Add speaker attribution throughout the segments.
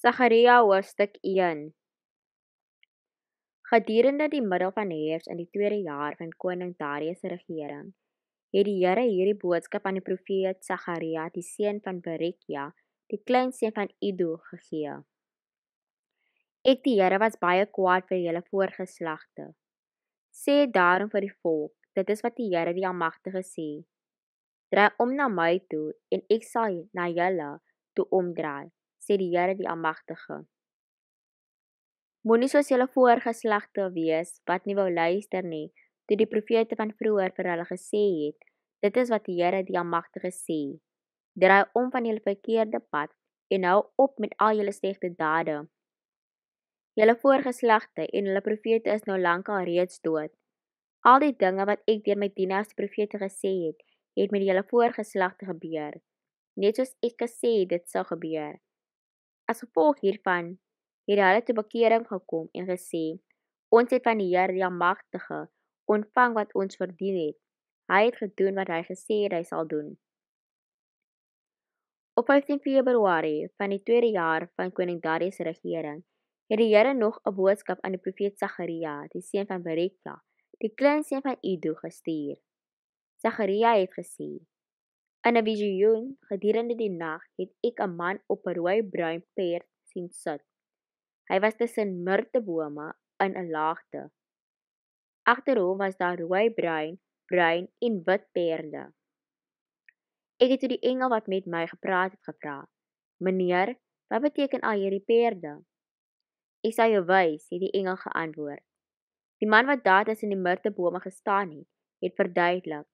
Speaker 1: Sagaria hoofstuk 1 Gedurende die middel van die herfs in die tweede jaar van koning Darius se regering, het die Here hierdie boodskap aan die profeet Sagaria, die seun van Berekia, die kleinseun van Iddo, gegee. Ek die Here was baie kwaad vir julle voorgeslagte. Sê daarom vir die volk, dit is wat die Here die Almagtige sê: Draai om na my toe en ek sal na julle toe omdraai sê die Here die Almagtige. Moenie soos julle voorgeslagte wees wat nie wou luister nie, toe die profete van vroeër vir hulle gesê het, dit is wat die Here die Almagtige sê. Draai om van julle verkeerde pad en hou op met al julle slegte dade. Julle voorgeslagte en hulle profete is nou lankal reeds dood. Al die dinge wat ek deur my dienaars die profete gesê het, het met julle voorgeslagte gebeur, net soos ek gesê dit sou gebeur. As gevolg hiervan het hulle te bekering gekom en gesê: "Ons het van die Here die magtige ontvang wat ons verdien het. Hy het gedoen wat hy gesê het hy sal doen." Op 15 Februarie van die 2de jaar van koning Darius se regering, het die Here nog 'n boodskap aan die profeet Sagaria, die seun van Berekia, die kleinseun van Iddo gestuur. Sagaria het gesê: In 'n visioen gedurende die nag het ek 'n man op 'n rooi bruin perd sien sit. Hy was tussen myrtebome in 'n laagte. Agter hom was daar rooi bruin, bruin en wit perde. Ek het toe die engel wat met my gepraat het gevra: "Meneer, wat beteken al hierdie perde?" "Ek sal jou wys," het die engel geantwoord. Die man wat daar tussen die myrtebome gestaan het, het verduidelik: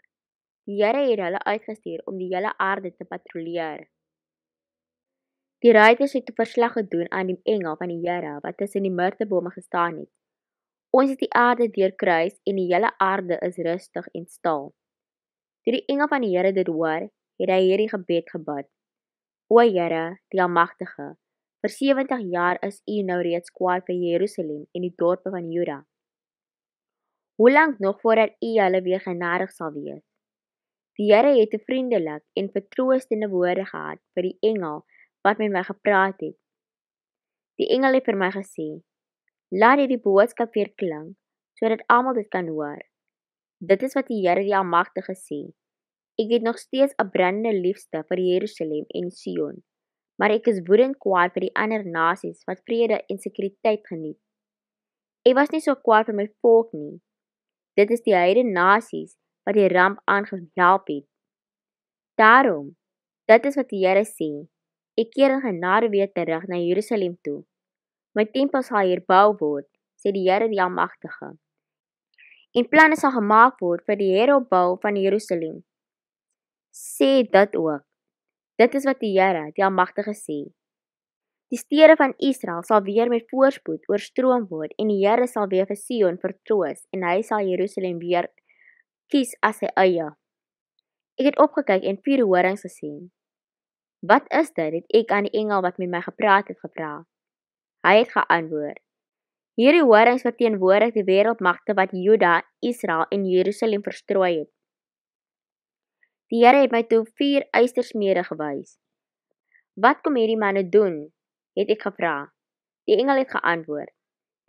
Speaker 1: Die Here het hulle uitgestuur om die hele aarde te patrolleer. Die ruiters het 'n verslag gedoen aan die engel van die Here wat tussen die myrtebome gestaan het. Ons het die aarde deurkruis en die hele aarde is rustig en stil. Toe die engel van die Here dit hoor, het hy hierdie gebed gebid. O Here, die Almagtige, vir 70 jaar is U nou reeds kwaad vir Jerusalem en die dorpe van Juda. Hoe lank nog voordat U hulle weer genadig sal wees? Die Here het 'n vriendelik en vertroostende woorde gehad vir die engel wat met my gepraat het. Die engel het vir my gesê: "Laat hierdie boodskap weer klink sodat almal dit kan hoor. Dit is wat die Here die Almagtige sê: Ek het nog steeds 'n brandende liefde vir Jerusalem en Sion, maar ek is woedend kwaad vir die ander nasies wat vrede en sekuriteit geniet. Ek was nie so kwaad vir my volk nie. Dit is die heidene nasies." wat die ramp aangehou help het. Daarom, dit is wat die Here sê, ek keer in genade weer terug na Jerusalem toe. My tempel sal hier bou word, sê die Here die Almagtige. En planne sal gemaak word vir die heropbou van Jerusalem. Sê dit ook. Dit is wat die Here, die Almagtige sê. Die stede van Israel sal weer met voorspoed oorstroom word en die Here sal weer vir Sion vertroos en hy sal Jerusalem weer kies as sy eie. Ek het opgekyk en vier horings gesien. Wat is dit? Het ek aan die engel wat met my gepraat het gevra. Hy het geantwoord: Hierdie horings verteenwoordig die wêreldmagte wat Juda, Israel en Jerusalem verstrooi het. Die Here het my toe vier eystersmede gewys. Wat kom hierdie manne doen? het ek gevra. Die engel het geantwoord: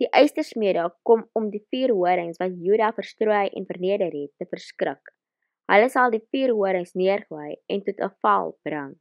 Speaker 1: Die eistersmede kom om die vier horings wat Juda verstrooi en verneder het te verskrik. Hulle sal die vier horings neergooi en tot 'n val bring.